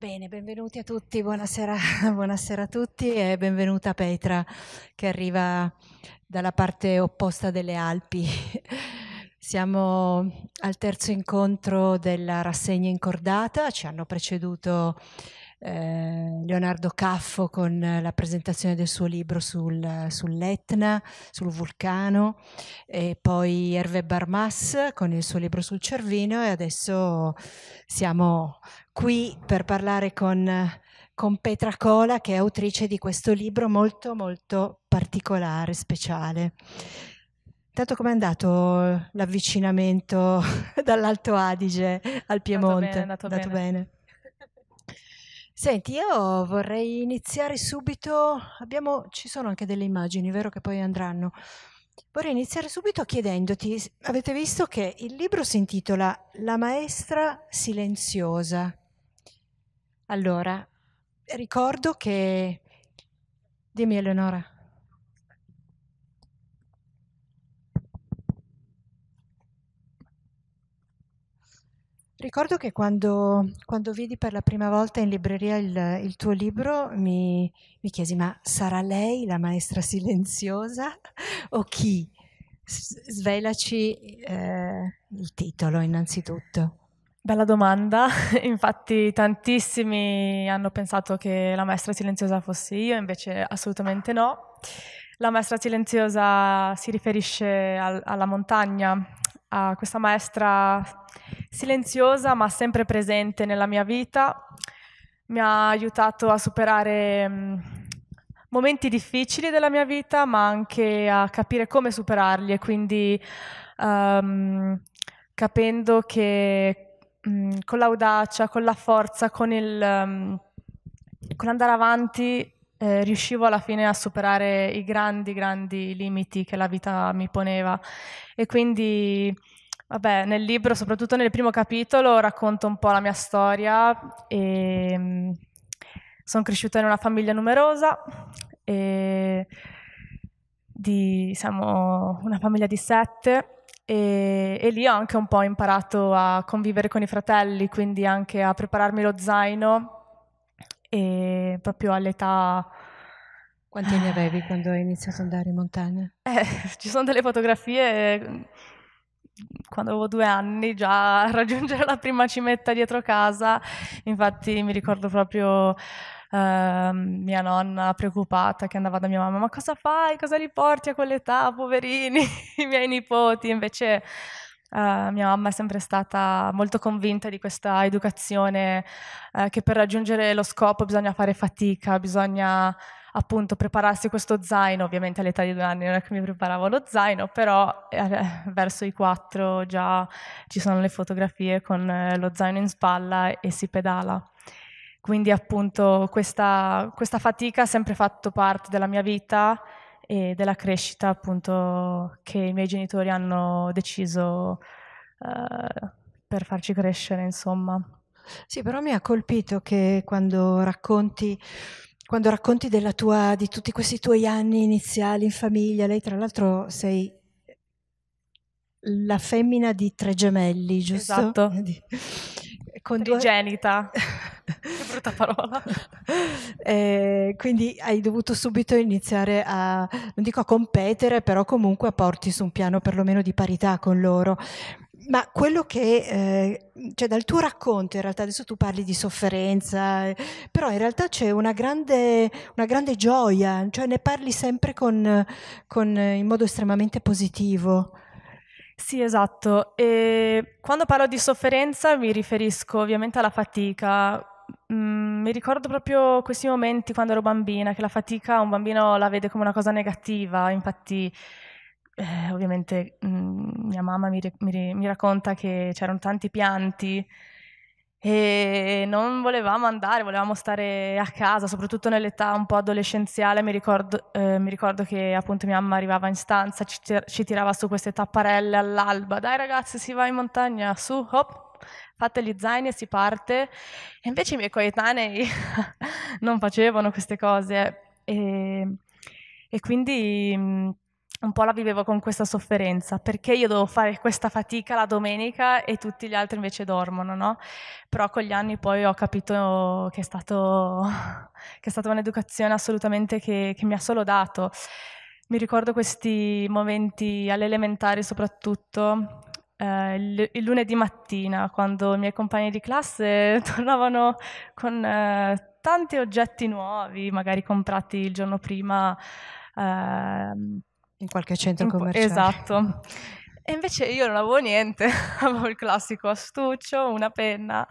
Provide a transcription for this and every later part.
Bene, benvenuti a tutti, buonasera, buonasera, a tutti e benvenuta Petra che arriva dalla parte opposta delle Alpi. Siamo al terzo incontro della rassegna incordata, ci hanno preceduto eh, Leonardo Caffo con la presentazione del suo libro sul, sull'Etna, sul vulcano, e poi Hervé Barmas con il suo libro sul Cervino e adesso siamo qui per parlare con, con Petra Cola che è autrice di questo libro molto molto particolare, speciale. Intanto com'è andato l'avvicinamento dall'Alto Adige al Piemonte? È andato bene. Andato bene. bene. Senti, io vorrei iniziare subito abbiamo ci sono anche delle immagini, vero, che poi andranno. Vorrei iniziare subito chiedendoti avete visto che il libro si intitola La maestra silenziosa. Allora, ricordo che dimmi Eleonora. Ricordo che quando, quando, vidi per la prima volta in libreria il, il tuo libro mi, mi, chiesi ma sarà lei la maestra silenziosa o chi? Svelaci eh, il titolo innanzitutto. Bella domanda, infatti tantissimi hanno pensato che la maestra silenziosa fossi io, invece assolutamente no. La maestra silenziosa si riferisce al, alla montagna, a questa maestra silenziosa ma sempre presente nella mia vita, mi ha aiutato a superare mm, momenti difficili della mia vita ma anche a capire come superarli e quindi um, capendo che mh, mm, con l'audacia, con la forza, con, il, um, con l'andare avanti eh, riuscivo alla fine a superare i grandi, grandi limiti che la vita mi poneva. E quindi, vabbè, nel libro, soprattutto nel primo capitolo, racconto un po' la mia storia. E, ehm, sono cresciuta in una famiglia numerosa. E, di, siamo una famiglia di sette. E, e, lì ho anche un po' imparato a convivere con i fratelli, quindi anche a prepararmi lo zaino e proprio all'età... Quanti anni avevi quando hai iniziato ad andare in montagna? Eh, ci sono delle fotografie mm, quando avevo due anni già a raggiungere la prima cimetta dietro casa, infatti mi ricordo proprio eh, mia nonna preoccupata che andava da mia mamma, ma cosa fai, cosa li porti a quell'età, poverini, i miei nipoti, invece Uh, mia mamma è sempre stata molto convinta di questa educazione uh, che per raggiungere lo scopo bisogna fare fatica, bisogna appunto prepararsi questo zaino, ovviamente all'età di due anni non è che mi preparavo lo zaino, però eh, verso i quattro già ci sono le fotografie con eh, lo zaino in spalla e si pedala. Quindi appunto questa, questa fatica ha sempre fatto parte della mia vita e della crescita appunto che i miei genitori hanno deciso uh, per farci crescere, insomma. Sì, però mi ha colpito che quando racconti quando racconti tua, di tutti questi tuoi anni iniziali in famiglia, lei tra l'altro sei la femmina di tre gemelli, giusto? Esatto. Con Trigenita. Due... che brutta parola. eh, quindi hai dovuto subito iniziare a, non dico a competere, però comunque a porti su un piano perlomeno di parità con loro. Ma quello che, eh, cioè dal tuo racconto, in realtà adesso tu parli di sofferenza, eh, però in realtà c'è una grande, una grande gioia, cioè ne parli sempre con, con, eh, in modo estremamente positivo. Sì, esatto. E quando parlo di sofferenza mi riferisco ovviamente alla fatica, mh, mm, mi ricordo proprio questi momenti quando ero bambina, che la fatica un bambino la vede come una cosa negativa, infatti eh, ovviamente mh, mm, mia mamma mi, mi, mi racconta che c'erano tanti pianti e non volevamo andare, volevamo stare a casa, soprattutto nell'età un po' adolescenziale. Mi ricordo, eh, mi ricordo che appunto mia mamma arrivava in stanza, ci, ci, tirava su queste tapparelle all'alba. Dai ragazzi, si va in montagna, su, hop fate gli zaini e si parte. E invece i miei coetanei non facevano queste cose e, e quindi un po' la vivevo con questa sofferenza, perché io devo fare questa fatica la domenica e tutti gli altri invece dormono, no? Però con gli anni poi ho capito che è, stato, che è stata un'educazione assolutamente che, che mi ha solo dato. Mi ricordo questi momenti all'elementare soprattutto, eh, il, lunedì mattina, quando i miei compagni di classe tornavano con eh, tanti oggetti nuovi, magari comprati il giorno prima. Ehm, in qualche centro in, commerciale. Esatto. E invece io non avevo niente, avevo il classico astuccio, una penna,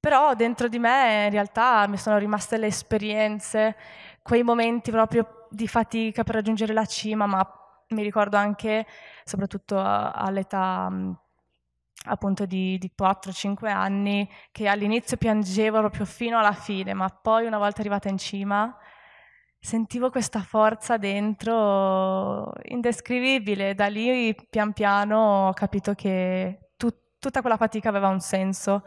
però dentro di me in realtà mi sono rimaste le esperienze, quei momenti proprio di fatica per raggiungere la cima, ma mi ricordo anche, soprattutto all'età mm, appunto di, di 4-5 anni, che all'inizio piangevo proprio fino alla fine, ma poi una volta arrivata in cima sentivo questa forza dentro indescrivibile. Da lì pian piano ho capito che tut- tutta quella fatica aveva un senso.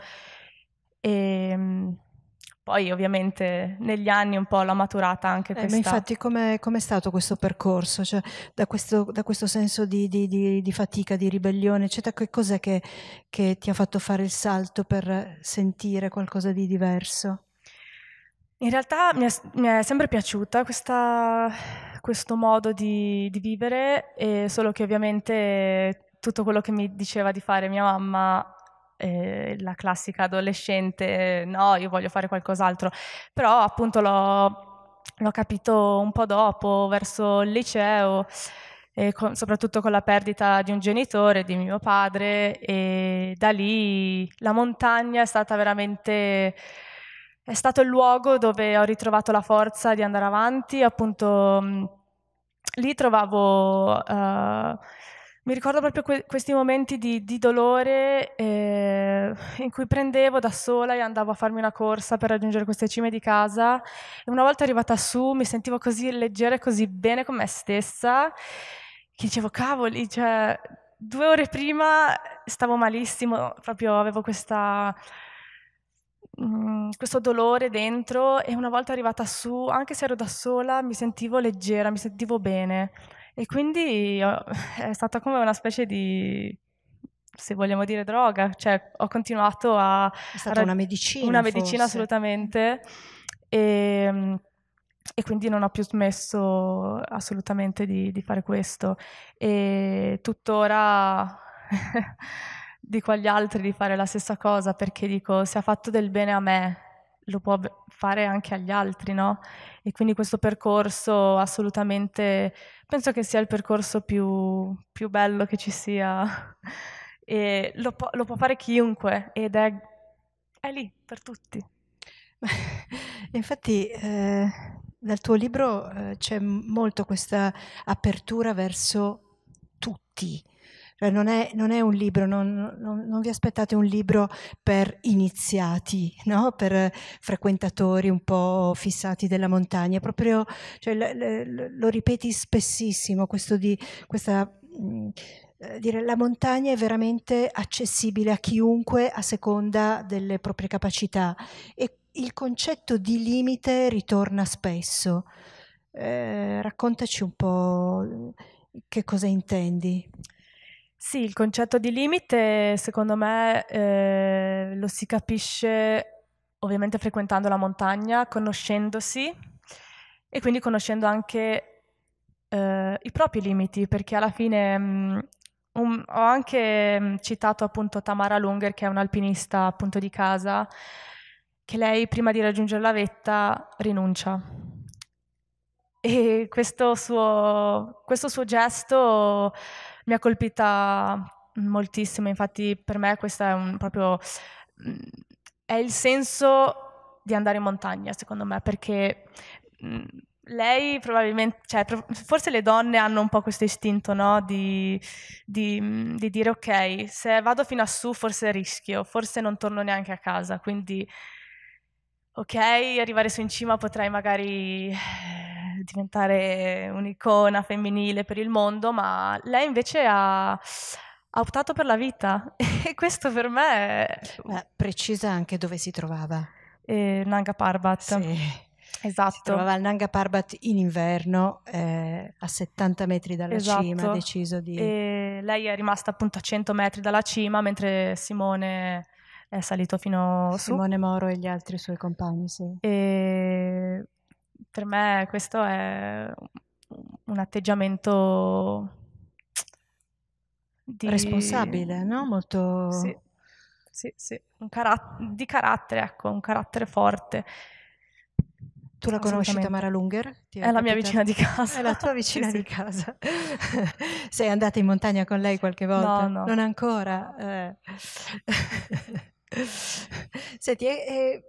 E, mm, poi ovviamente negli anni un po' l'ha maturata anche eh, questa. Ma infatti com'è, com'è stato questo percorso? Cioè, da, questo, da, questo, senso di, di, di, di, fatica, di ribellione, eccetera, che cos'è che, che ti ha fatto fare il salto per sentire qualcosa di diverso? In realtà mi è, mi è sempre piaciuta questa, questo modo di, di vivere, solo che ovviamente tutto quello che mi diceva di fare mia mamma eh, la classica adolescente, no, io voglio fare qualcos'altro, però appunto l'ho, l'ho capito un po' dopo, verso il liceo, con, soprattutto con la perdita di un genitore, di mio padre, e da lì la montagna è stata veramente... È stato il luogo dove ho ritrovato la forza di andare avanti, appunto lì trovavo uh, mi ricordo proprio que- questi momenti di, di dolore eh, in cui prendevo da sola e andavo a farmi una corsa per raggiungere queste cime di casa e una volta arrivata su mi sentivo così leggera e così bene con me stessa che dicevo cavoli, cioè due ore prima stavo malissimo, proprio avevo questa, mh, mm, questo dolore dentro e una volta arrivata su, anche se ero da sola, mi sentivo leggera, mi sentivo bene. E quindi ho, è stata come una specie di se vogliamo dire droga, cioè ho continuato a... È stata una medicina. Una medicina forse. assolutamente e, ehm, e, quindi non ho più smesso assolutamente di, di fare questo e tuttora dico agli altri di fare la stessa cosa perché dico se ha fatto del bene a me lo può fare anche agli altri, no? E quindi questo percorso assolutamente penso che sia il percorso più, più bello che ci sia. E lo, po- lo, può fare chiunque ed è, è lì per tutti. Infatti, eh, nel tuo libro eh, c'è molto questa apertura verso tutti cioè non, è, non, è, un libro, non, non, non, vi aspettate un libro per iniziati, no? per frequentatori un po' fissati della montagna. Proprio, cioè, lo, lo ripeti spessissimo, questo di, questa, mm, eh, dire, la montagna è veramente accessibile a chiunque a seconda delle proprie capacità e il concetto di limite ritorna spesso. Eh, raccontaci un po' che cosa intendi. Sì, il concetto di limite secondo me eh, lo si capisce ovviamente frequentando la montagna, conoscendosi e quindi conoscendo anche eh, i propri limiti, perché alla fine mh, mm, un, ho anche mm, citato appunto Tamara Lunger, che è un'alpinista appunto di casa, che lei prima di raggiungere la vetta rinuncia. E questo suo, questo suo gesto mi ha colpita moltissimo, infatti per me questo è un, proprio è il senso di andare in montagna, secondo me, perché mhmm, lei probabilmente, cioè, forse le donne hanno un po' questo istinto, no? Di, di, mhmm, di dire ok, se vado fino a su forse rischio, forse non torno neanche a casa, quindi ok, arrivare su in cima potrei magari diventare un'icona femminile per il mondo, ma lei invece ha ha optato per la vita e questo per me... È... Beh, precisa anche dove si trovava. Eh, Nanga Parbat. Sì. Esatto. Si trovava al Nanga Parbat in inverno, eh, a 70 metri dalla esatto. cima, ha deciso di... E lei è rimasta appunto a 100 metri dalla cima, mentre Simone è salito fino Simone su. Simone Moro e gli altri suoi compagni, sì. E per me questo è un atteggiamento di... responsabile, no? Molto... Sì, sì, sì. Carat- di carattere, ecco, un carattere forte. Tu la conosci Tamara Lunger? Ti è, è la mia vicina di casa. È la tua vicina sì, di casa. Sei andata in montagna con lei qualche volta? No, no. Non ancora. Eh. Senti, eh,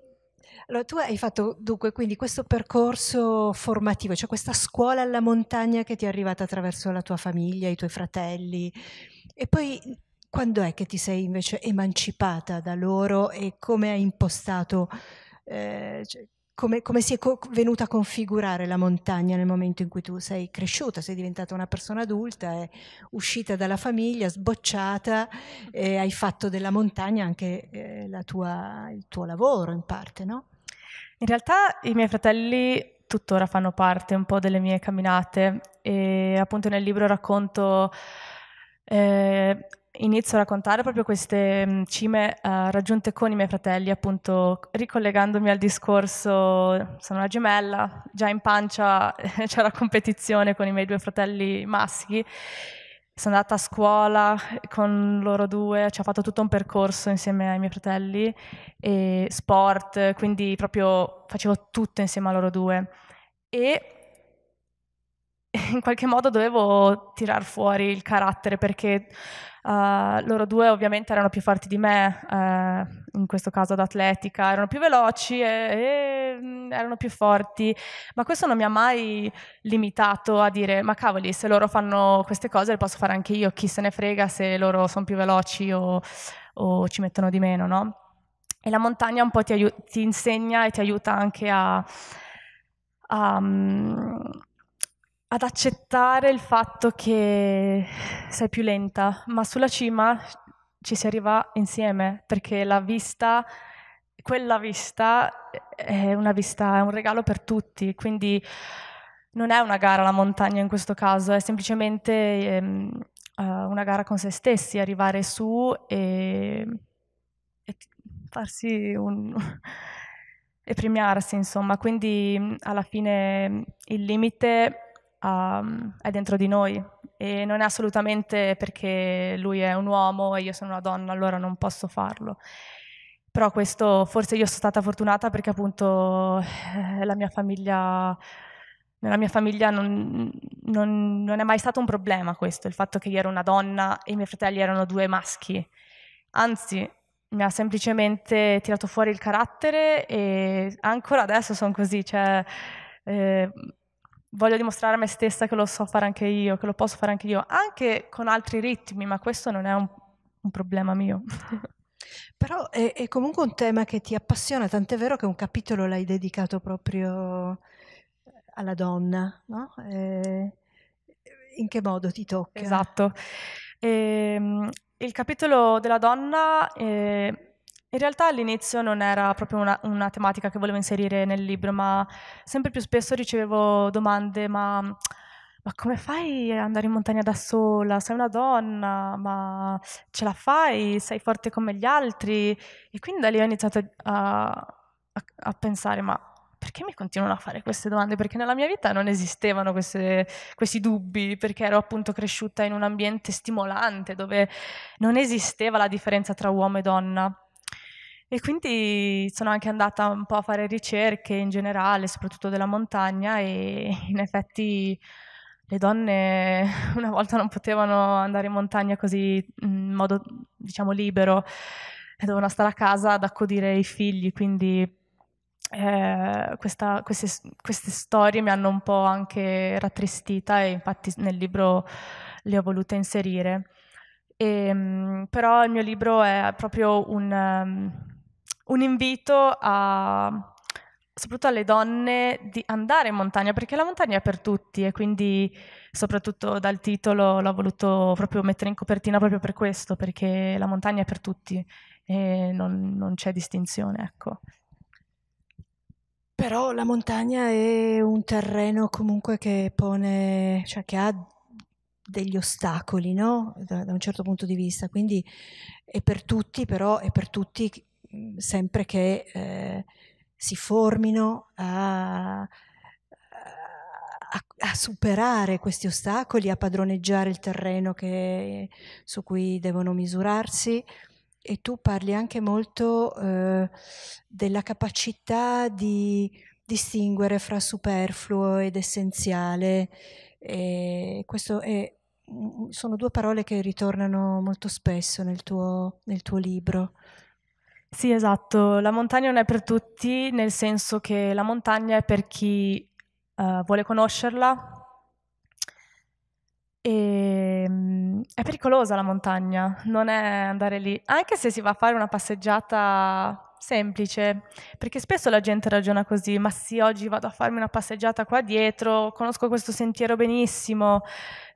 allora, tu hai fatto dunque quindi questo percorso formativo, cioè questa scuola alla montagna che ti è arrivata attraverso la tua famiglia, i tuoi fratelli, e poi quando è che ti sei invece emancipata da loro e come hai impostato, eh, cioè, come, come, si è co- venuta a configurare la montagna nel momento in cui tu sei cresciuta, sei diventata una persona adulta, è uscita dalla famiglia, sbocciata, e eh, hai fatto della montagna anche eh, tua, il tuo lavoro in parte, no? In realtà i miei fratelli tuttora fanno parte un po' delle mie camminate e appunto nel libro racconto, eh, inizio a raccontare proprio queste mm, cime eh, raggiunte con i miei fratelli, appunto ricollegandomi al discorso, sono una gemella, già in pancia c'era competizione con i miei due fratelli maschi sono andata a scuola con loro due, ci ho fatto tutto un percorso insieme ai miei fratelli, e sport, quindi proprio facevo tutto insieme a loro due. E in qualche modo dovevo tirar fuori il carattere perché Uh, loro due ovviamente erano più forti di me, uh, in questo caso ad atletica, erano più veloci e, e, mm, erano più forti, ma questo non mi ha mai limitato a dire ma cavoli, se loro fanno queste cose le posso fare anche io, chi se ne frega se loro sono più veloci o, o ci mettono di meno, no? E la montagna un po' ti, aiu- ti insegna e ti aiuta anche a, a, mm, ad accettare il fatto che sei più lenta, ma sulla cima ci si arriva insieme perché la vista, quella vista è una vista, è un regalo per tutti, quindi non è una gara la montagna in questo caso, è semplicemente ehm, uh, una gara con se stessi, arrivare su e, e farsi un... e premiarsi, insomma, quindi alla fine il limite um, è dentro di noi e non è assolutamente perché lui è un uomo e io sono una donna, allora non posso farlo. Però questo forse io sono stata fortunata perché appunto eh, la mia famiglia nella mia famiglia non, non, non, è mai stato un problema questo, il fatto che io ero una donna e i miei fratelli erano due maschi. Anzi, mi ha semplicemente tirato fuori il carattere e ancora adesso sono così, cioè, eh, voglio dimostrare a me stessa che lo so fare anche io, che lo posso fare anche io, anche con altri ritmi, ma questo non è un, un problema mio. Però è, è, comunque un tema che ti appassiona, tant'è vero che un capitolo l'hai dedicato proprio alla donna, no? E eh, in che modo ti tocca? Esatto. E, ehm, il capitolo della donna... È eh, in realtà all'inizio non era proprio una, una, tematica che volevo inserire nel libro, ma sempre più spesso ricevevo domande, ma, ma come fai ad andare in montagna da sola? Sei una donna, ma ce la fai? Sei forte come gli altri? E quindi da lì ho iniziato a, a, a pensare, ma perché mi continuano a fare queste domande? Perché nella mia vita non esistevano queste, questi dubbi, perché ero appunto cresciuta in un ambiente stimolante dove non esisteva la differenza tra uomo e donna. E quindi sono anche andata un po' a fare ricerche in generale, soprattutto della montagna, e in effetti le donne una volta non potevano andare in montagna così in modo, diciamo, libero, e dovevano stare a casa ad accudire i figli, quindi eh, questa, queste, queste, storie mi hanno un po' anche rattristita e infatti nel libro le ho volute inserire. E, ehm, però il mio libro è proprio un... Um, un invito a, soprattutto alle donne di andare in montagna perché la montagna è per tutti e quindi soprattutto dal titolo l'ho voluto proprio mettere in copertina proprio per questo perché la montagna è per tutti e non, non c'è distinzione ecco. Però la montagna è un terreno comunque che pone, cioè che ha degli ostacoli, no? Da, da un certo punto di vista, quindi è per tutti, però è per tutti Mhmm, sempre che eh, si formino a, a, a, superare questi ostacoli, a padroneggiare il terreno che, su cui devono misurarsi. E tu parli anche molto eh, della capacità di distinguere fra superfluo ed essenziale. E questo è mhmm, sono due parole che ritornano molto spesso nel tuo, nel tuo libro. Sì, esatto, la montagna non è per tutti, nel senso che la montagna è per chi uh, vuole conoscerla e um, è pericolosa la montagna, non è andare lì, anche se si va a fare una passeggiata semplice, perché spesso la gente ragiona così, ma sì, oggi vado a farmi una passeggiata qua dietro, conosco questo sentiero benissimo,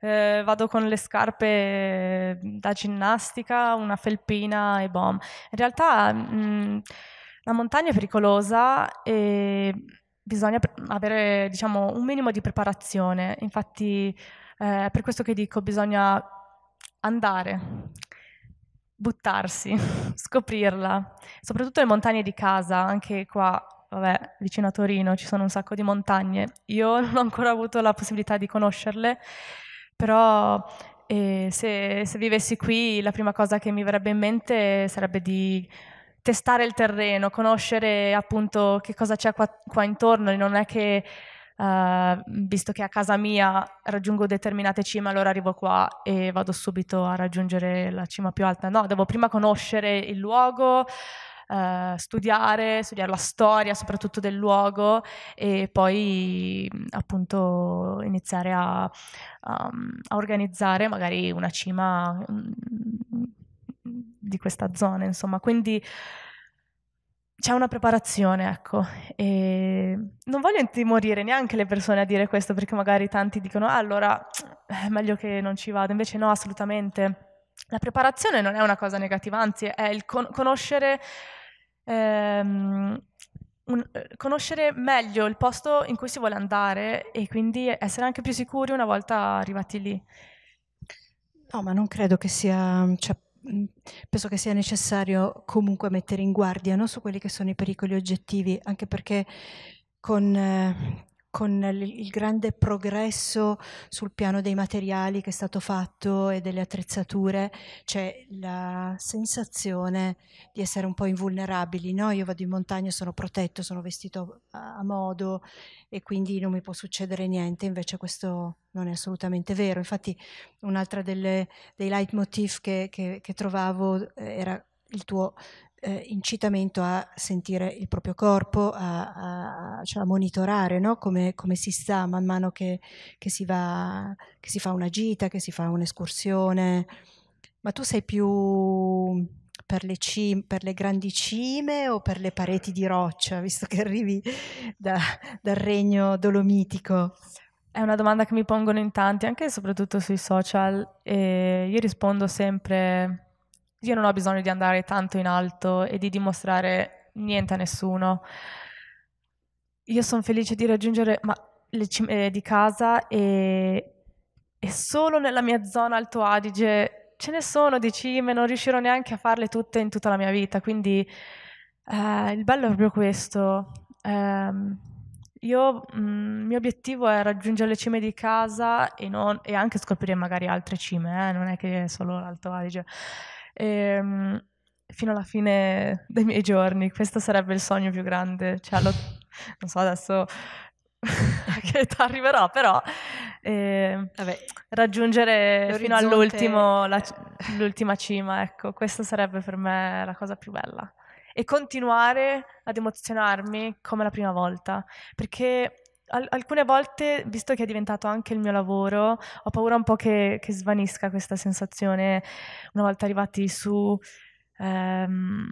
eh, vado con le scarpe da ginnastica, una felpina e bom. In realtà mh, mm, la montagna è pericolosa e bisogna avere diciamo, un minimo di preparazione, infatti eh, per questo che dico bisogna andare, buttarsi, scoprirla, soprattutto le montagne di casa, anche qua, vabbè, vicino a Torino ci sono un sacco di montagne, io non ho ancora avuto la possibilità di conoscerle, però eh, se, se vivessi qui la prima cosa che mi verrebbe in mente sarebbe di testare il terreno, conoscere appunto che cosa c'è qua, qua intorno non è che Uh, visto che a casa mia raggiungo determinate cime, allora arrivo qua e vado subito a raggiungere la cima più alta. No, devo prima conoscere il luogo, uh, studiare, studiare la storia soprattutto del luogo e poi appunto iniziare a, um, a organizzare magari una cima mm, di questa zona, insomma. Quindi c'è una preparazione, ecco. E non voglio intimorire neanche le persone a dire questo, perché magari tanti dicono ah, allora eh, è meglio che non ci vado, invece no, assolutamente. La preparazione non è una cosa negativa, anzi è il con- conoscere, ehm, un, eh, conoscere meglio il posto in cui si vuole andare e quindi essere anche più sicuri una volta arrivati lì. No, ma non credo che sia... Cioè, Mhmm, penso che sia necessario comunque mettere in guardia no? su quelli che sono i pericoli oggettivi, anche perché con eh, con il grande progresso sul piano dei materiali che è stato fatto e delle attrezzature, c'è la sensazione di essere un po' invulnerabili. No? Io vado in montagna, sono protetto, sono vestito a modo e quindi non mi può succedere niente, invece questo non è assolutamente vero. Infatti un'altra delle, dei leitmotiv che, che, che trovavo eh, era il tuo eh, incitamento a sentire il proprio corpo, a, a, cioè a monitorare no? come, come, si sta man mano che, che, si va, che si fa una gita, che si fa un'escursione. Ma tu sei più per le, cime, per le, grandi cime o per le pareti di roccia, visto che arrivi da, dal regno dolomitico? È una domanda che mi pongono in tanti, anche e soprattutto sui social, e io rispondo sempre io non ho bisogno di andare tanto in alto e di dimostrare niente a nessuno. Io sono felice di raggiungere ma, le cime eh, di casa e, e solo nella mia zona Alto Adige ce ne sono di cime, non riuscirò neanche a farle tutte in tutta la mia vita, quindi eh, il bello è proprio questo. Eh, io, mm, il mio obiettivo è raggiungere le cime di casa e, non, e anche scoprire magari altre cime, eh? non è che è solo l'Alto Adige. E, ehm, fino alla fine dei miei giorni, questo sarebbe il sogno più grande. Cioè, lo, non so adesso a che età arriverò, però eh, Vabbè, raggiungere fino all'ultimo la, l'ultima cima, ecco, questa sarebbe per me la cosa più bella. E continuare ad emozionarmi come la prima volta, perché al- alcune volte, visto che è diventato anche il mio lavoro, ho paura un po' che, che svanisca questa sensazione una volta arrivati su. Ehm,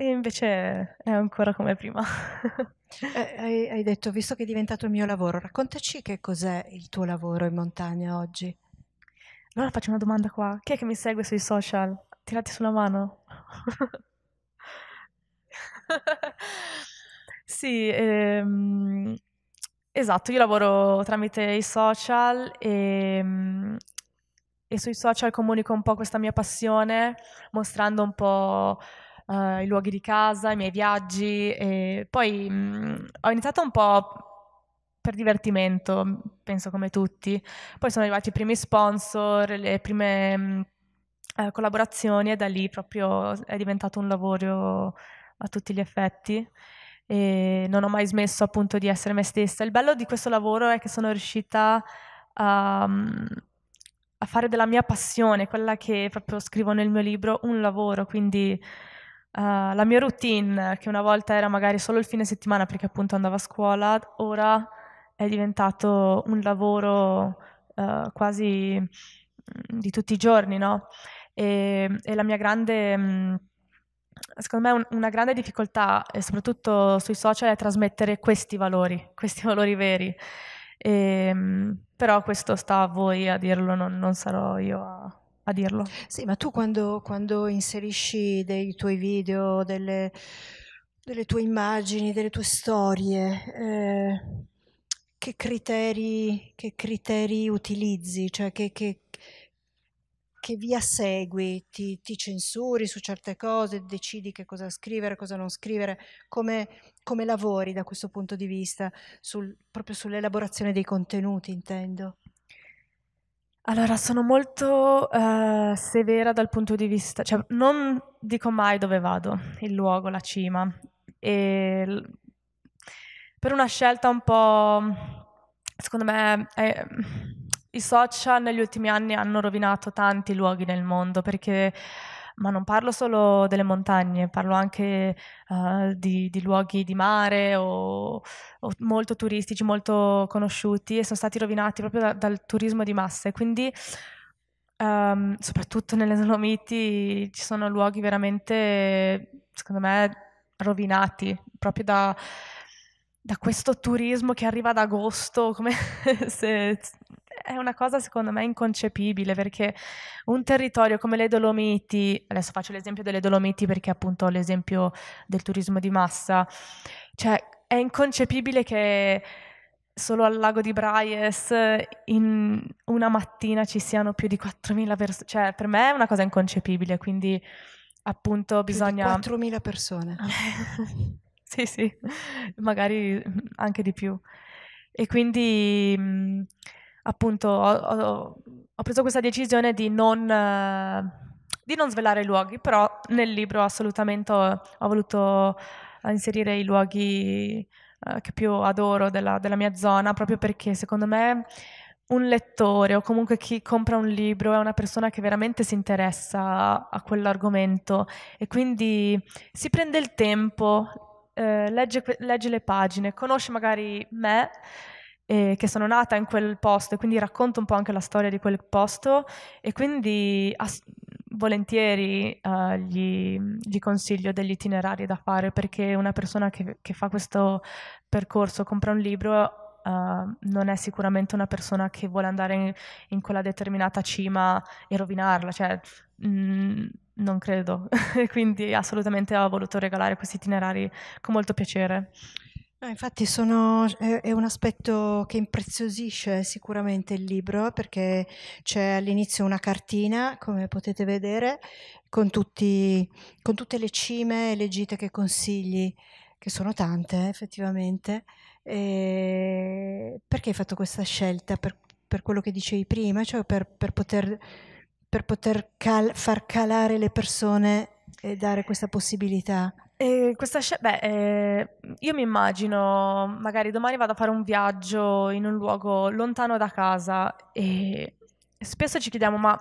e invece è ancora come prima. eh, hai, hai detto, visto che è diventato il mio lavoro, raccontaci che cos'è il tuo lavoro in montagna oggi. Allora faccio una domanda qua. Chi è che mi segue sui social? Tirati sulla mano. sì, ehm, Esatto, io lavoro tramite i social e, ehm, e sui social comunico un po' questa mia passione, mostrando un po' eh, i luoghi di casa, i miei viaggi. E poi mh, mm, ho iniziato un po' per divertimento, penso come tutti. Poi sono arrivati i primi sponsor, le prime mh, mm, eh, collaborazioni e da lì proprio è diventato un lavoro a tutti gli effetti e non ho mai smesso appunto di essere me stessa. Il bello di questo lavoro è che sono riuscita a, mm, a fare della mia passione, quella che proprio scrivo nel mio libro, un lavoro, quindi uh, la mia routine, che una volta era magari solo il fine settimana perché appunto andavo a scuola, ora è diventato un lavoro uh, quasi mm, di tutti i giorni, no? E, e la mia grande... Mh, mm, secondo me un, una grande difficoltà, eh, soprattutto sui social, è trasmettere questi valori, questi valori veri. E, ehm, però questo sta a voi a dirlo, non, non sarò io a, a, dirlo. Sì, ma tu quando, quando inserisci dei tuoi video, delle, delle, tue immagini, delle tue storie, eh, che, criteri, che, criteri, utilizzi? Cioè, che, che che via segui, ti, ti, censuri su certe cose, decidi che cosa scrivere, cosa non scrivere, come, come lavori da questo punto di vista, sul, proprio sull'elaborazione dei contenuti intendo. Allora, sono molto uh, severa dal punto di vista, cioè non dico mai dove vado, il luogo, la cima, e per una scelta un po', secondo me, è i social negli ultimi anni hanno rovinato tanti luoghi nel mondo perché ma non parlo solo delle montagne, parlo anche uh, di, di, luoghi di mare o, o, molto turistici, molto conosciuti e sono stati rovinati proprio da, dal turismo di massa. Quindi, um, soprattutto nelle Dolomiti, ci sono luoghi veramente, secondo me, rovinati proprio da, da questo turismo che arriva ad agosto, come se è una cosa secondo me inconcepibile perché un territorio come le Dolomiti, adesso faccio l'esempio delle Dolomiti perché è appunto l'esempio del turismo di massa, cioè è inconcepibile che solo al lago di Braies in una mattina ci siano più di 4.000 persone, cioè per me è una cosa inconcepibile, quindi appunto bisogna... 4.000 persone. sì, sì, magari anche di più. E quindi appunto ho, ho, ho preso questa decisione di non, eh, di non, svelare i luoghi, però nel libro assolutamente ho, ho voluto eh, inserire i luoghi eh, che più adoro della, della mia zona, proprio perché secondo me un lettore o comunque chi compra un libro è una persona che veramente si interessa a quell'argomento e quindi si prende il tempo, eh, legge, legge, le pagine, conosce magari me eh, che sono nata in quel posto e quindi racconto un po' anche la storia di quel posto e quindi ass- volentieri uh, gli, gli, consiglio degli itinerari da fare perché una persona che, che fa questo percorso, compra un libro, Uh, non è sicuramente una persona che vuole andare in, in quella determinata cima e rovinarla, cioè mh, mm, non credo. Quindi assolutamente ho voluto regalare questi itinerari con molto piacere infatti sono, è, è, un aspetto che impreziosisce sicuramente il libro perché c'è all'inizio una cartina, come potete vedere, con, tutti, con tutte le cime e le gite che consigli, che sono tante effettivamente. E perché hai fatto questa scelta? Per, per quello che dicevi prima, cioè per, per poter, per poter cal- far calare le persone e dare questa possibilità? Eh, questa sce- beh, eh, io mi immagino, magari domani vado a fare un viaggio in un luogo lontano da casa e spesso ci chiediamo, ma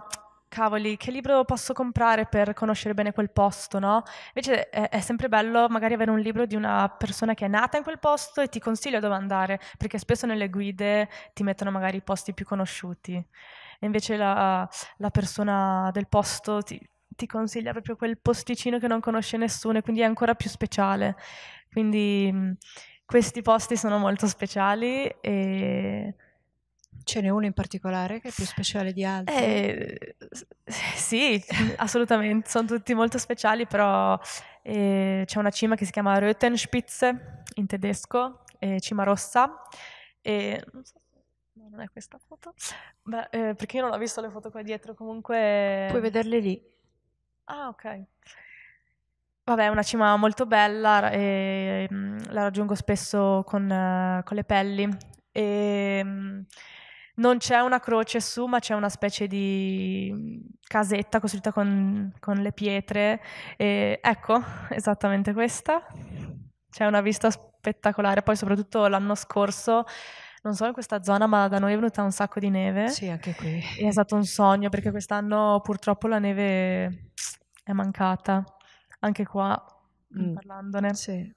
cavoli, che libro posso comprare per conoscere bene quel posto, no? Invece è, è sempre bello magari avere un libro di una persona che è nata in quel posto e ti consiglio dove andare, perché spesso nelle guide ti mettono magari i posti più conosciuti. E invece la, la persona del posto ti, ti consiglia proprio quel posticino che non conosce nessuno e quindi è ancora più speciale. Quindi mm, questi posti sono molto speciali e... Ce n'è uno in particolare che è più speciale di altri? Eh, sì, assolutamente, sono tutti molto speciali, però eh, c'è una cima che si chiama Rötenspitze in tedesco, eh, cima rossa, e non so non è questa foto, Beh, eh, perché io non ho visto le foto qua dietro, comunque... Puoi vederle lì. Ah, ok. Vabbè, è una cima molto bella e mm, la raggiungo spesso con, eh, con le pelli. E, ehm, mh, non c'è una croce su, ma c'è una specie di mm, casetta costruita con, con le pietre. E, ecco, esattamente questa. C'è una vista spettacolare. Poi, soprattutto l'anno scorso, non solo in questa zona, ma da noi è venuta un sacco di neve. Sì, anche qui. E è stato un sogno perché quest'anno purtroppo la neve è mancata, anche qua mm. parlandone. Sì.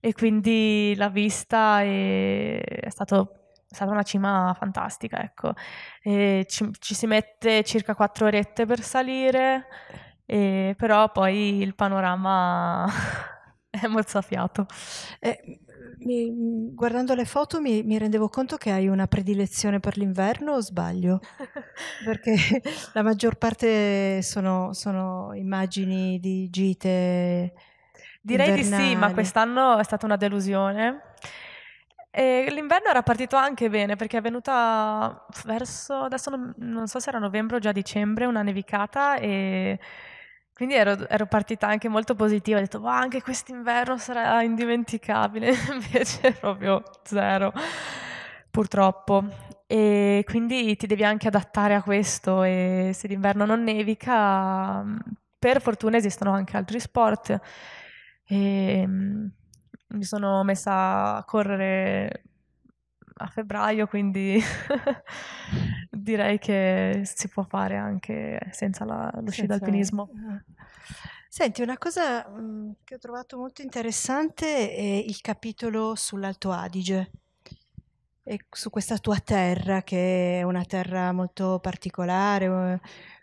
E quindi la vista è, è, stato, è stata una cima fantastica, ecco. Ci, ci, si mette circa quattro orette per salire, e, però poi il panorama è mozzafiato. Eh, mi, mm, guardando le foto mi, mi, rendevo conto che hai una predilezione per l'inverno o sbaglio? Perché la maggior parte sono, sono immagini di gite. Direi invernali. di sì, ma quest'anno è stata una delusione. E l'inverno era partito anche bene perché è venuta verso, adesso non, non so se era novembre o già dicembre, una nevicata e quindi ero, ero, partita anche molto positiva, ho detto ma anche quest'inverno sarà indimenticabile, invece proprio zero, purtroppo. E quindi ti devi anche adattare a questo e se l'inverno non nevica, mm, per fortuna esistono anche altri sport. E ehm, mi sono messa a correre a febbraio, quindi direi che si può fare anche senza la, lo sci d'alpinismo. Eh. Senti, una cosa mm, che ho trovato molto interessante è il capitolo sull'Alto Adige e su questa tua terra, che è una terra molto particolare,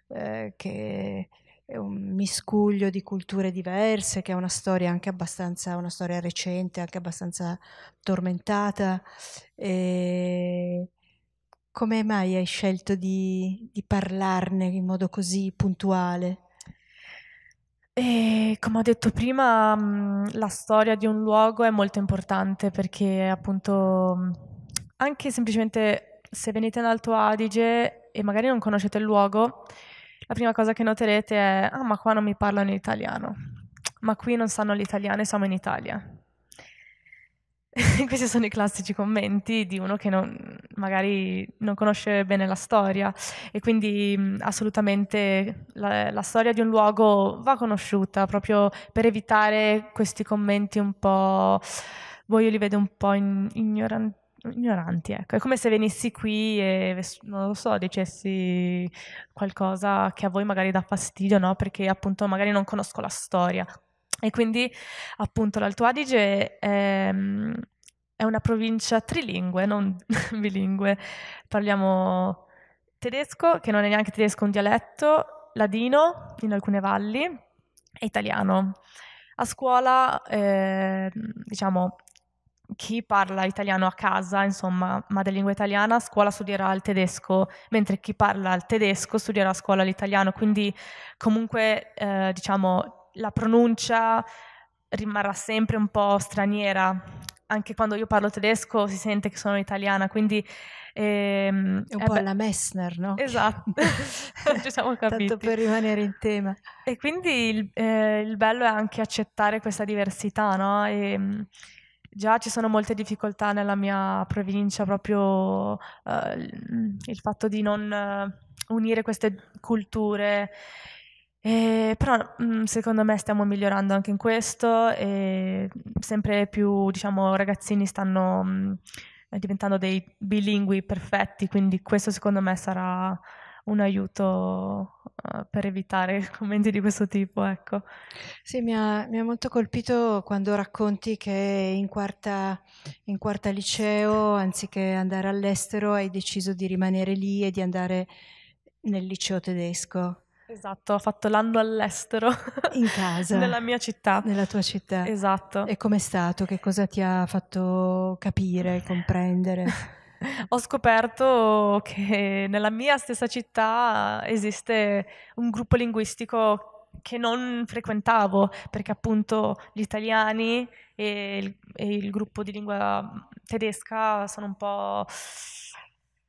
eh, che un miscuglio di culture diverse, che è una storia anche abbastanza, una storia recente, anche abbastanza tormentata. E come mai hai scelto di, di parlarne in modo così puntuale? E come ho detto prima, mm, la storia di un luogo è molto importante perché appunto mm, anche semplicemente se venite in Alto Adige e magari non conoscete il luogo, la prima cosa che noterete è, ah ma qua non mi parlano in italiano, ma qui non sanno l'italiano e siamo in Italia. Questi sono i classici commenti di uno che non, magari non conosce bene la storia e quindi mm, assolutamente la, la, storia di un luogo va conosciuta proprio per evitare questi commenti un po', voi boh, io li vedo un po' in, ignoranti ignoranti, ecco. È come se venissi qui e, non lo so, dicessi qualcosa che a voi magari dà fastidio, no? Perché appunto magari non conosco la storia. E quindi appunto l'Alto Adige è, ehm, è una provincia trilingue, non bilingue. Parliamo tedesco, che non è neanche tedesco un dialetto, ladino in alcune valli e italiano. A scuola, eh, diciamo, chi parla italiano a casa, insomma, madrelingua italiana, a scuola studierà il tedesco, mentre chi parla il tedesco studierà a scuola l'italiano, quindi comunque eh, diciamo la pronuncia rimarrà sempre un po' straniera, anche quando io parlo tedesco si sente che sono italiana, quindi... Ehm, è un eh po' beh, alla Messner, no? Esatto, ci siamo capiti. Tanto per rimanere in tema. E quindi il, eh, il bello è anche accettare questa diversità, no? E, ehm, già ci sono molte difficoltà nella mia provincia, proprio eh, il fatto di non eh, unire queste culture. E, però mm, secondo me stiamo migliorando anche in questo e sempre più diciamo, ragazzini stanno mh, mm, diventando dei bilingui perfetti, quindi questo secondo me sarà un aiuto uh, per evitare commenti di questo tipo, ecco. Sì, mi ha, mi ha molto colpito quando racconti che in quarta, in quarta, liceo, anziché andare all'estero, hai deciso di rimanere lì e di andare nel liceo tedesco. Esatto, ho fatto l'anno all'estero. In casa. nella mia città. Nella tua città. Esatto. E com'è stato? Che cosa ti ha fatto capire, comprendere? ho scoperto che nella mia stessa città esiste un gruppo linguistico che non frequentavo perché appunto gli italiani e il, e il gruppo di lingua tedesca sono un po'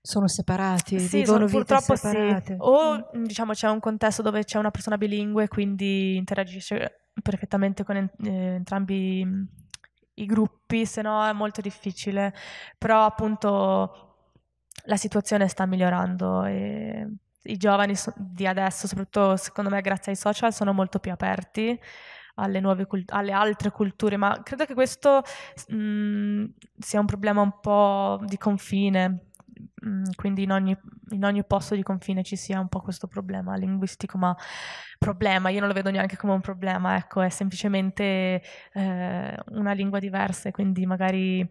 sono separati, sì, vivono sono, purtroppo separate. Sì. O mm. diciamo c'è un contesto dove c'è una persona bilingue, quindi interagisce perfettamente con eh, entrambi mm, i gruppi, se no è molto difficile. Però appunto la situazione sta migliorando e i giovani di adesso, soprattutto secondo me grazie ai social, sono molto più aperti alle, nuove cult- alle altre culture, ma credo che questo mh, mm, sia un problema un po' di confine Mm, quindi in ogni, in ogni, posto di confine ci sia un po' questo problema linguistico, ma problema, io non lo vedo neanche come un problema, ecco, è semplicemente eh, una lingua diversa e quindi magari...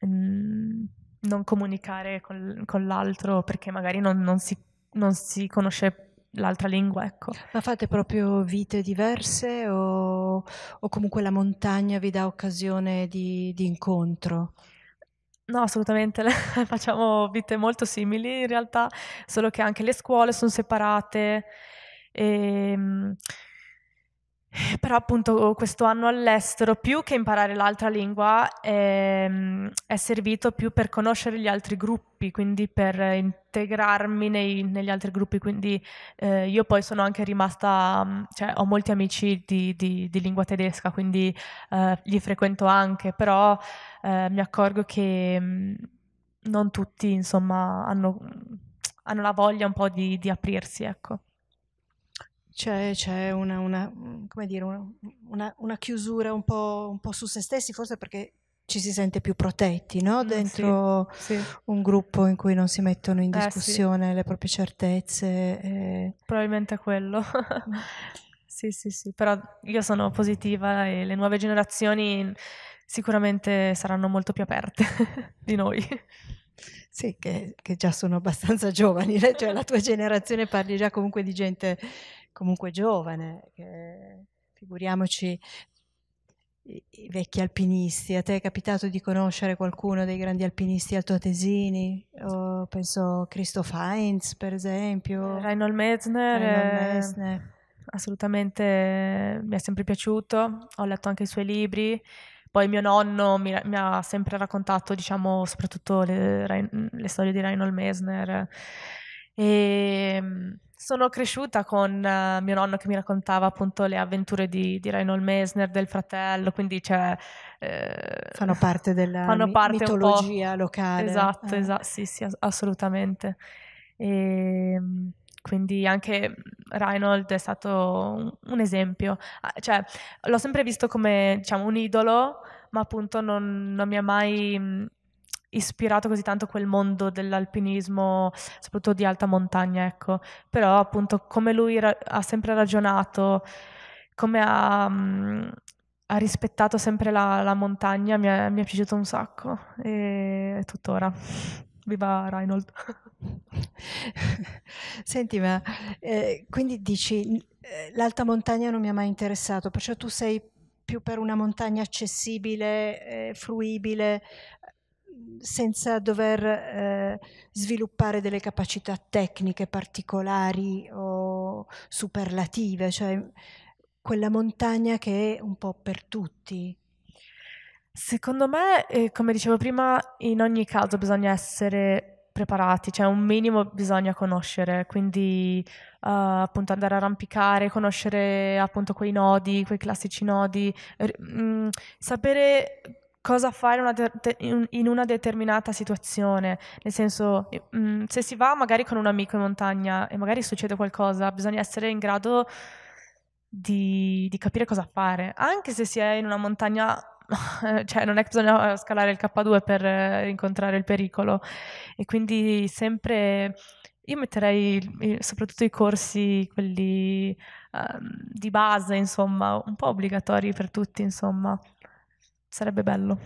Mh, mm, non comunicare con, con, l'altro perché magari non, non, si, non, si, conosce l'altra lingua, ecco. Ma fate proprio vite diverse o, o comunque la montagna vi dà occasione di, di incontro? No, assolutamente, facciamo vite molto simili in realtà, solo che anche le scuole sono separate. E, ehm, però appunto questo anno all'estero, più che imparare l'altra lingua, è, ehm, è servito più per conoscere gli altri gruppi, quindi per integrarmi nei, negli altri gruppi. Quindi eh, io poi sono anche rimasta, mm, cioè ho molti amici di, di, di lingua tedesca, quindi eh, li frequento anche, però eh, mi accorgo che mm, non tutti, insomma, hanno, hanno la voglia un po' di, di aprirsi, ecco c'è, c'è una, una, mm, dire, una, una, chiusura un po', un po' su se stessi, forse perché ci si sente più protetti no? Mm, dentro sì, sì. un gruppo in cui non si mettono in discussione eh, sì. le proprie certezze. E... Probabilmente è quello. Mm. sì, sì, sì, però io sono positiva e le nuove generazioni sicuramente saranno molto più aperte di noi. Sì, che, che, già sono abbastanza giovani, cioè la tua generazione parli già comunque di gente comunque giovane, che, figuriamoci i, i vecchi alpinisti. A te è capitato di conoscere qualcuno dei grandi alpinisti altoatesini? O penso Christoph Heinz, per esempio. Reinhold Messner. Reinhold eh, Messner. Eh, assolutamente mi è sempre piaciuto, ho letto anche i suoi libri. Poi mio nonno mi, mi, ha sempre raccontato, diciamo, soprattutto le, le storie di Reinhold Messner. E, ehm, sono cresciuta con uh, mio nonno che mi raccontava appunto le avventure di, di Reinhold Messner, del fratello, quindi cioè, eh, fanno parte della fanno parte mitologia locale. Esatto, eh. esatto, sì, sì, assolutamente. E, ehm, quindi anche Reinhold è stato un, esempio, ah, cioè, l'ho sempre visto come diciamo, un idolo, ma appunto non, non mi ha mai mm, ispirato così tanto quel mondo dell'alpinismo, soprattutto di alta montagna, ecco. Però appunto come lui ra- ha sempre ragionato, come ha, mh, mm, ha rispettato sempre la, la montagna, mi è, mi è, piaciuto un sacco e tuttora. Viva Reinhold! Senti, ma eh, quindi dici eh, l'alta montagna non mi ha mai interessato, perciò tu sei più per una montagna accessibile, eh, fruibile, senza dover eh, sviluppare delle capacità tecniche particolari o superlative, cioè quella montagna che è un po' per tutti. Secondo me, eh, come dicevo prima, in ogni caso bisogna essere preparati, cioè un minimo bisogna conoscere, quindi uh, appunto andare a arrampicare, conoscere appunto quei nodi, quei classici nodi, r- mh, mm, sapere cosa fare una de- in una determinata situazione. Nel senso, mh, mm, se si va magari con un amico in montagna e magari succede qualcosa, bisogna essere in grado di, di capire cosa fare, anche se si è in una montagna. cioè, non è che bisogna scalare il K2 per eh, incontrare il pericolo e quindi sempre io metterei soprattutto i corsi, quelli um, di base, insomma, un po' obbligatori per tutti, insomma sarebbe bello.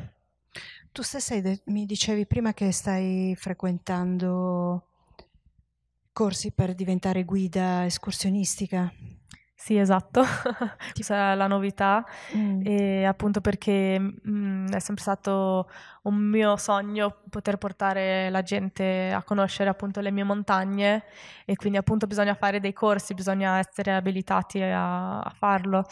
Tu stessa mi dicevi prima che stai frequentando corsi per diventare guida escursionistica. Sì, esatto, questa è la novità mm. e appunto perché mh, mm, è sempre stato un mio sogno poter portare la gente a conoscere appunto le mie montagne e quindi appunto bisogna fare dei corsi, bisogna essere abilitati a, a farlo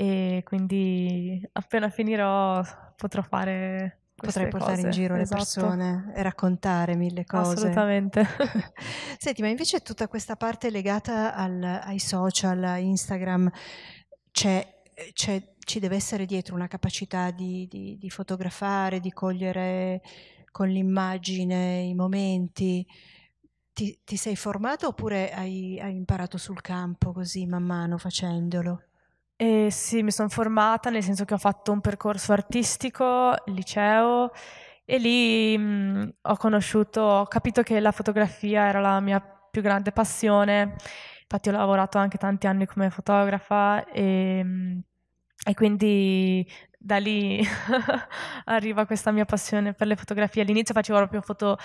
e quindi appena finirò potrò fare Potrei portare cose, in giro esatto. le persone e raccontare mille cose. Assolutamente. Senti, ma invece tutta questa parte legata al, ai social, a Instagram, c'è, c'è, ci deve essere dietro una capacità di, di, di fotografare, di cogliere con l'immagine i momenti. Ti, ti sei formato oppure hai, hai imparato sul campo così man mano facendolo? Eh, sì, mi sono formata nel senso che ho fatto un percorso artistico, liceo, e lì mh, mm, ho conosciuto, ho capito che la fotografia era la mia più grande passione, infatti ho lavorato anche tanti anni come fotografa e, mm, e quindi da lì arriva questa mia passione per le fotografie. All'inizio facevo proprio foto,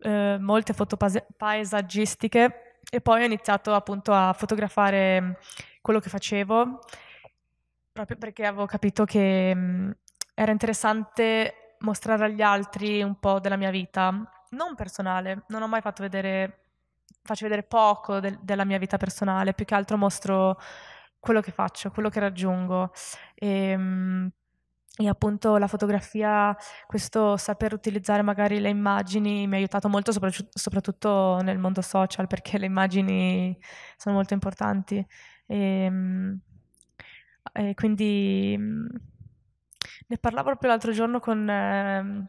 eh, molte foto paesaggistiche e poi ho iniziato appunto a fotografare mm, quello che facevo proprio perché avevo capito che mh, mm, era interessante mostrare agli altri un po' della mia vita, non personale, non ho mai fatto vedere, faccio vedere poco de- della mia vita personale, più che altro mostro quello che faccio, quello che raggiungo. E, ehm, mh, e appunto la fotografia, questo saper utilizzare magari le immagini mi ha aiutato molto, soprattutto nel mondo social, perché le immagini sono molto importanti. E, ehm, e eh, quindi mm, ne parlavo proprio l'altro giorno con... Eh,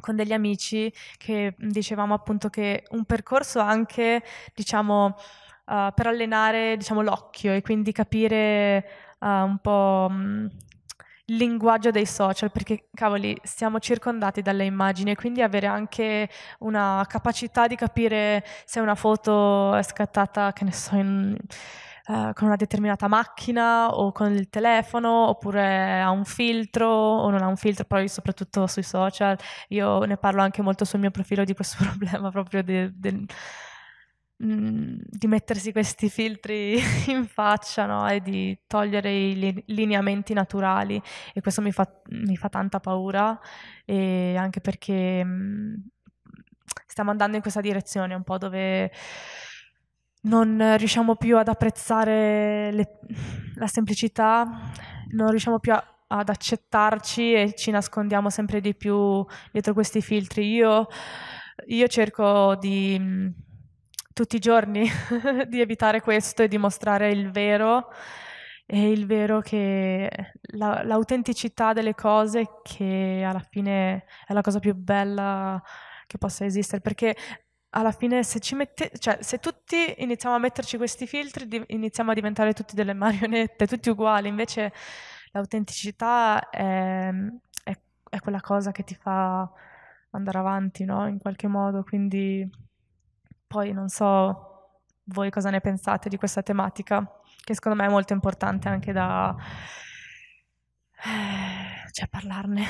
con degli amici che mm, dicevamo appunto che un percorso anche diciamo uh, per allenare diciamo l'occhio e quindi capire uh, un po' mh, mm, il linguaggio dei social perché cavoli siamo circondati dalle immagini e quindi avere anche una capacità di capire se una foto è scattata che ne so in eh, con una determinata macchina o con il telefono oppure ha un filtro o non ha un filtro, poi soprattutto sui social. Io ne parlo anche molto sul mio profilo di questo problema proprio del... De, mm, di mettersi questi filtri in faccia no? e di togliere i lineamenti naturali e questo mi fa, mi fa tanta paura e anche perché mm, stiamo andando in questa direzione un po' dove non riusciamo più ad apprezzare le, la semplicità, non riusciamo più a, ad accettarci e ci nascondiamo sempre di più dietro questi filtri. Io, io cerco di tutti i giorni di evitare questo e di mostrare il vero e il vero che la, l'autenticità delle cose che alla fine è la cosa più bella che possa esistere perché alla fine se ci mette, cioè se tutti iniziamo a metterci questi filtri, di, iniziamo a diventare tutti delle marionette, tutti uguali, invece l'autenticità è, è, è quella cosa che ti fa andare avanti, no? In qualche modo, quindi poi non so voi cosa ne pensate di questa tematica, che secondo me è molto importante anche da eh, cioè, parlarne.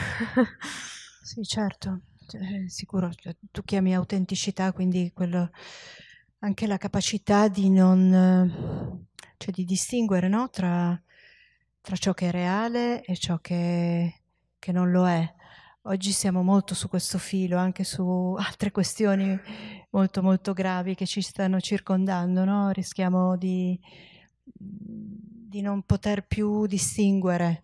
sì, certo. Eh, sicuro, cioè, tu chiami autenticità, quindi quello, anche la capacità di, non, cioè di distinguere no? tra, tra, ciò che è reale e ciò che, che, non lo è. Oggi siamo molto su questo filo, anche su altre questioni molto molto gravi che ci stanno circondando, no? rischiamo di, di, non poter più distinguere,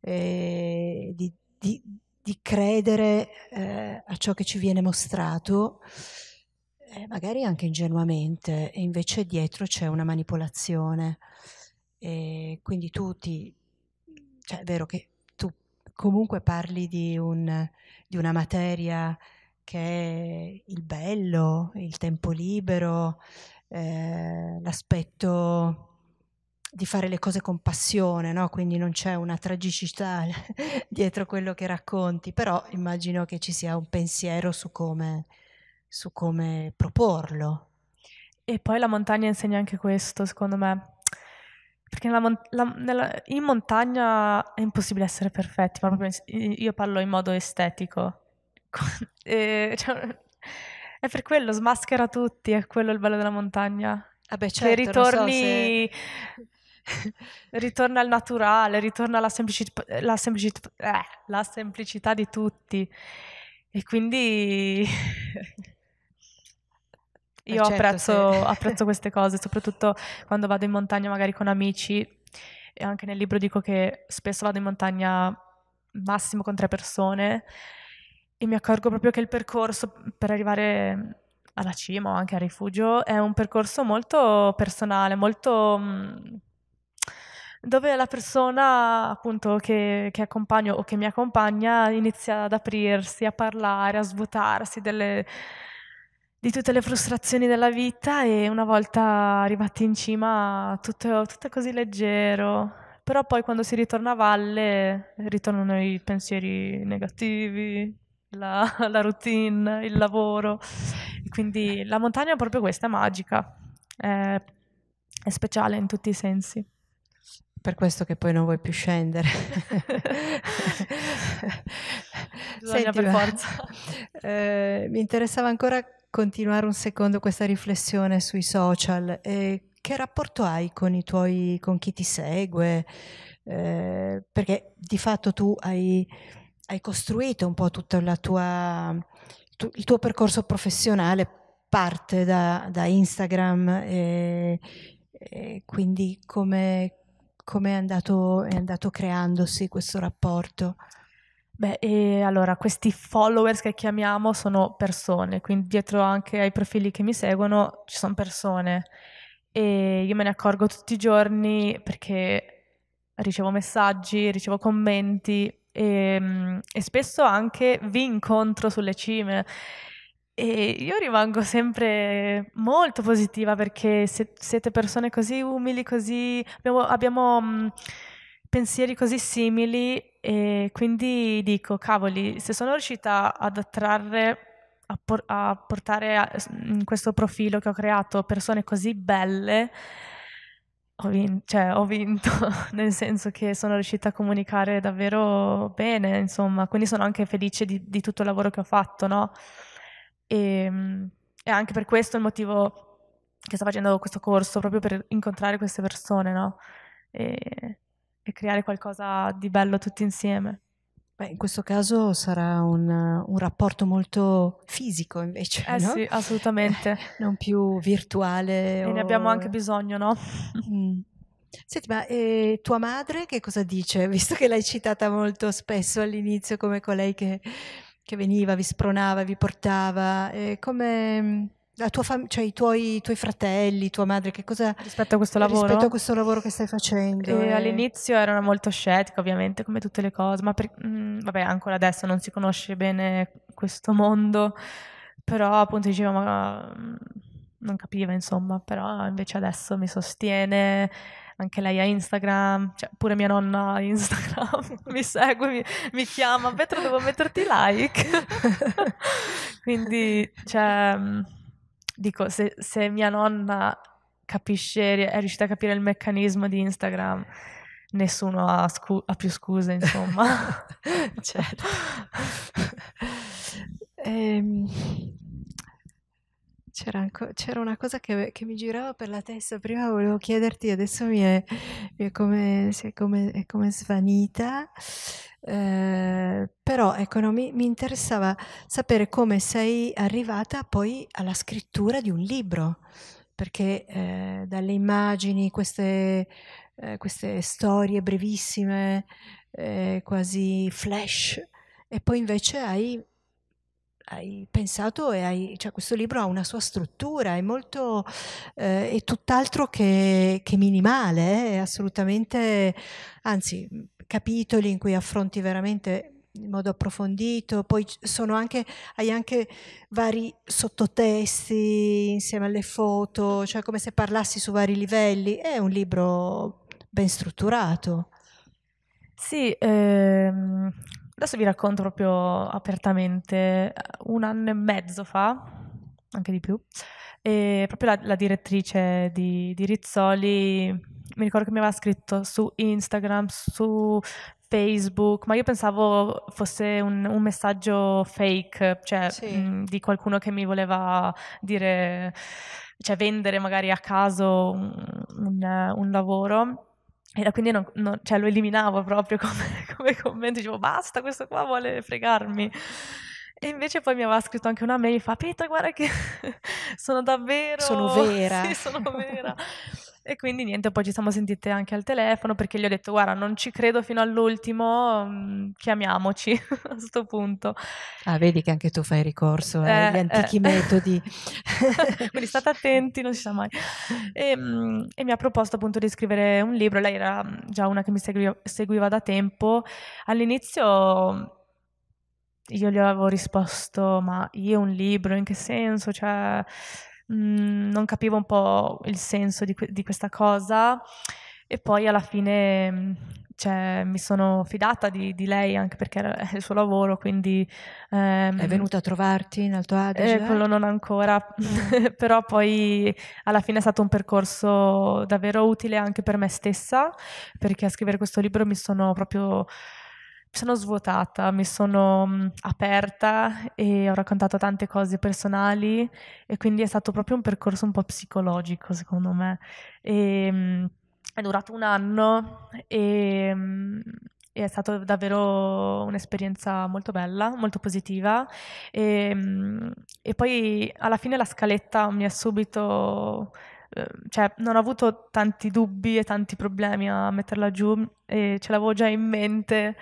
eh, di, di di credere eh, a ciò che ci viene mostrato, eh, magari anche ingenuamente, e invece dietro c'è una manipolazione. E quindi tu ti... cioè è vero che tu comunque parli di, un, di una materia che è il bello, il tempo libero, eh, l'aspetto di fare le cose con passione, no? quindi non c'è una tragicità dietro quello che racconti, però immagino che ci sia un pensiero su come, su come proporlo. E poi la montagna insegna anche questo, secondo me, perché nella la, nella, in montagna è impossibile essere perfetti, ma proprio in, io parlo in modo estetico. e, cioè, è per quello, smaschera tutti, è quello il bello della montagna. Vabbè, eh certo, che ritorni so se... ritorna al naturale, ritorna alla, semplicità, la semplici- eh, la semplicità di tutti. E quindi eh, io certo, apprezzo, sì. apprezzo, queste cose, soprattutto quando vado in montagna magari con amici. E anche nel libro dico che spesso vado in montagna massimo con tre persone e mi accorgo proprio che il percorso per arrivare alla cima o anche al rifugio è un percorso molto personale, molto mm, dove la persona appunto che, che, accompagno o che mi accompagna inizia ad aprirsi, a parlare, a svuotarsi delle, di tutte le frustrazioni della vita e una volta arrivati in cima tutto, tutto è così leggero. Però poi quando si ritorna a valle ritornano i pensieri negativi, la, la routine, il lavoro. Quindi la montagna è proprio questa, è magica, è, è speciale in tutti i sensi. Per questo che poi non vuoi più scendere. Senti, per forza. Eh, mi interessava ancora continuare un secondo questa riflessione sui social. Eh, che rapporto hai con i tuoi, con chi ti segue? Eh, perché di fatto tu hai, hai costruito un po' tutto tua, tu, il tuo percorso professionale parte da, da Instagram e, eh, e quindi come, come è andato, è andato creandosi questo rapporto? Beh, e allora questi followers che chiamiamo sono persone, quindi dietro anche ai profili che mi seguono ci sono persone e io me ne accorgo tutti i giorni perché ricevo messaggi, ricevo commenti e, ehm, e spesso anche vi incontro sulle cime e io rimango sempre molto positiva perché se, siete persone così umili, così abbiamo, abbiamo mh, mm, pensieri così simili e quindi dico, cavoli, se sono riuscita ad attrarre, a, por- a portare a, in questo profilo che ho creato persone così belle, ho, vin- cioè, ho vinto, nel senso che sono riuscita a comunicare davvero bene, insomma, quindi sono anche felice di, di tutto il lavoro che ho fatto, no? E, ehm, e anche per questo il motivo che sto facendo questo corso, proprio per incontrare queste persone, no? E, e creare qualcosa di bello tutti insieme. Beh, in questo caso sarà un, un rapporto molto fisico invece. Eh no? sì, assolutamente. non più virtuale. E o... ne abbiamo anche bisogno, no? Mm. Senti, ma eh, tua madre che cosa dice? Visto che l'hai citata molto spesso all'inizio come colei che che veniva, vi spronava, vi portava, eh, come mm, fam- cioè i tuoi, i tuoi, fratelli, tua madre, che cosa... Rispetto a questo lavoro? Rispetto a questo lavoro che stai facendo. E eh, eh. All'inizio erano molto scettica, ovviamente, come tutte le cose, ma per, mh, mm, vabbè, ancora adesso non si conosce bene questo mondo, però appunto dicevamo, mm, non capiva, insomma, però invece adesso mi sostiene anche lei ha Instagram, cioè pure mia nonna ha Instagram, mi segue, mi, mi, chiama, Petro devo metterti like. Quindi, cioè, mm, dico, se, se mia nonna capisce, è riuscita a capire il meccanismo di Instagram, nessuno ha, scu- ha più scuse, insomma. certo. ehm... C'era, c'era, una cosa che, che, mi girava per la testa, prima volevo chiederti, adesso mi è, mi è, come, è, come, è come, svanita, eh, però ecco, no, mi, mi, interessava sapere come sei arrivata poi alla scrittura di un libro, perché eh, dalle immagini, queste, eh, queste storie brevissime, eh, quasi flash, e poi invece hai hai pensato e hai, cioè questo libro ha una sua struttura, è molto, eh, è tutt'altro che, che minimale, eh, è assolutamente, anzi, capitoli in cui affronti veramente in modo approfondito, poi anche, hai anche vari sottotesti insieme alle foto, cioè come se parlassi su vari livelli, è un libro ben strutturato. Sì, ehm, Adesso vi racconto proprio apertamente, eh, un anno e mezzo fa, anche di più, e proprio la, la direttrice di, di, Rizzoli mi ricordo che mi aveva scritto su Instagram, su Facebook, ma io pensavo fosse un, un messaggio fake, cioè sì. mh, di qualcuno che mi voleva dire, cioè vendere magari a caso un, un, un lavoro e quindi non, non, cioè, lo eliminavo proprio come, come commento, dicevo basta, questo qua vuole fregarmi. E invece poi mi aveva scritto anche una mail, mi fa Petra guarda che sono davvero... Sono vera. Sì, sono vera. E quindi niente, poi ci siamo sentite anche al telefono perché gli ho detto guarda non ci credo fino all'ultimo, mm, chiamiamoci a questo punto. Ah, vedi che anche tu fai ricorso eh, agli eh, antichi eh. metodi. quindi state attenti, non si sa mai. E, mm, e, mi ha proposto appunto di scrivere un libro, lei era mm, già una che mi seguiva, seguiva da tempo. All'inizio io gli avevo risposto ma io un libro in che senso? Cioè Mm, non capivo un po' il senso di, di questa cosa e poi alla fine mm, cioè, mi sono fidata di, di, lei anche perché era il suo lavoro, quindi... Ehm, è venuta a trovarti in Alto Adige? Eh, quello non ancora, mm. però poi alla fine è stato un percorso davvero utile anche per me stessa, perché a scrivere questo libro mi sono proprio mi sono svuotata, mi sono mm, aperta e ho raccontato tante cose personali e quindi è stato proprio un percorso un po' psicologico secondo me. E, mm, è durato un anno e, mm, e è stata davvero un'esperienza molto bella, molto positiva e, e poi alla fine la scaletta mi ha subito Ehm, cioè, non ho avuto tanti dubbi e tanti problemi a metterla giù e ce l'avevo già in mente,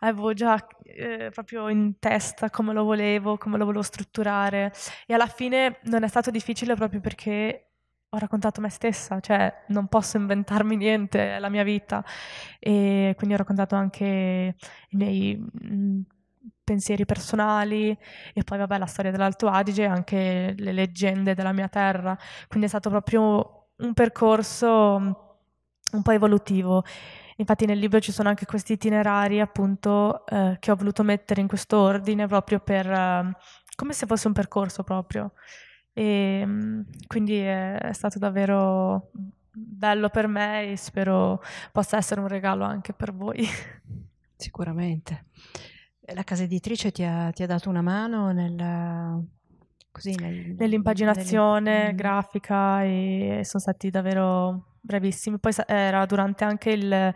avevo già eh, proprio in testa come lo volevo, come lo volevo strutturare e alla fine non è stato difficile proprio perché ho raccontato me stessa, cioè non posso inventarmi niente, è la mia vita e quindi ho raccontato anche i miei mm, pensieri personali e poi vabbè la storia dell'Alto Adige, e anche le leggende della mia terra, quindi è stato proprio un percorso mm, un po' evolutivo. Infatti nel libro ci sono anche questi itinerari appunto eh, che ho voluto mettere in questo ordine proprio per eh, come se fosse un percorso proprio. E, mm, quindi è, è stato davvero bello per me e spero possa essere un regalo anche per voi. Sicuramente la casa editrice ti ha, ti ha dato una mano nel, così, nel, nell'impaginazione nel... Mm. grafica e sono stati davvero bravissimi. Poi era durante anche il...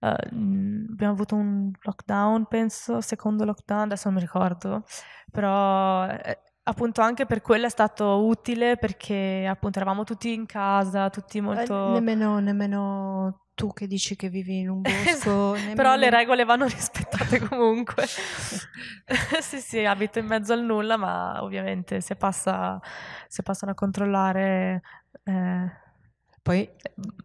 Uh, abbiamo avuto un lockdown, penso, secondo lockdown, adesso non mi ricordo, però eh, appunto anche per quello è stato utile perché appunto eravamo tutti in casa, tutti eh, molto... Eh, nemmeno, nemmeno tu che dici che vivi in un bosco. Nemmeno... Però le regole vanno rispettate comunque. sì, sì, abito in mezzo al nulla, ma ovviamente se, passa, se passano a controllare... Eh, poi,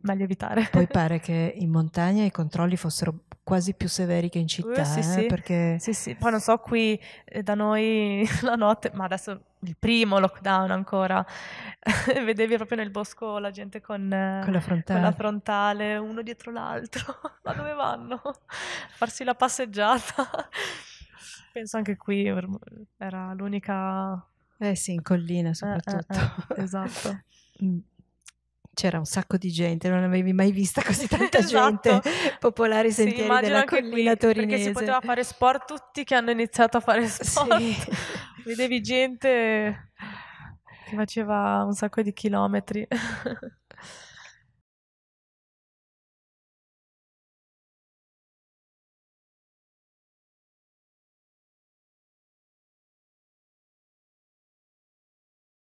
meglio evitare. Poi pare che in montagna i controlli fossero quasi più severi che in uh, città. Uh, sì, eh, sì. Perché... sì, sì. Poi non so, qui eh, da noi la notte, ma adesso il primo lockdown ancora, vedevi proprio nel bosco la gente con, con, la frontale. con, la frontale. uno dietro l'altro, ma dove vanno? Farsi la passeggiata. Penso anche qui era l'unica... Eh sì, in collina soprattutto. Eh, eh, eh, esatto. Mm c'era un sacco di gente, non avevi mai vista così tanta esatto. gente popolari sentieri sì, della collina lì, torinese. Perché si poteva fare sport tutti che hanno iniziato a fare sport. Sì. Vedevi gente che faceva un sacco di chilometri.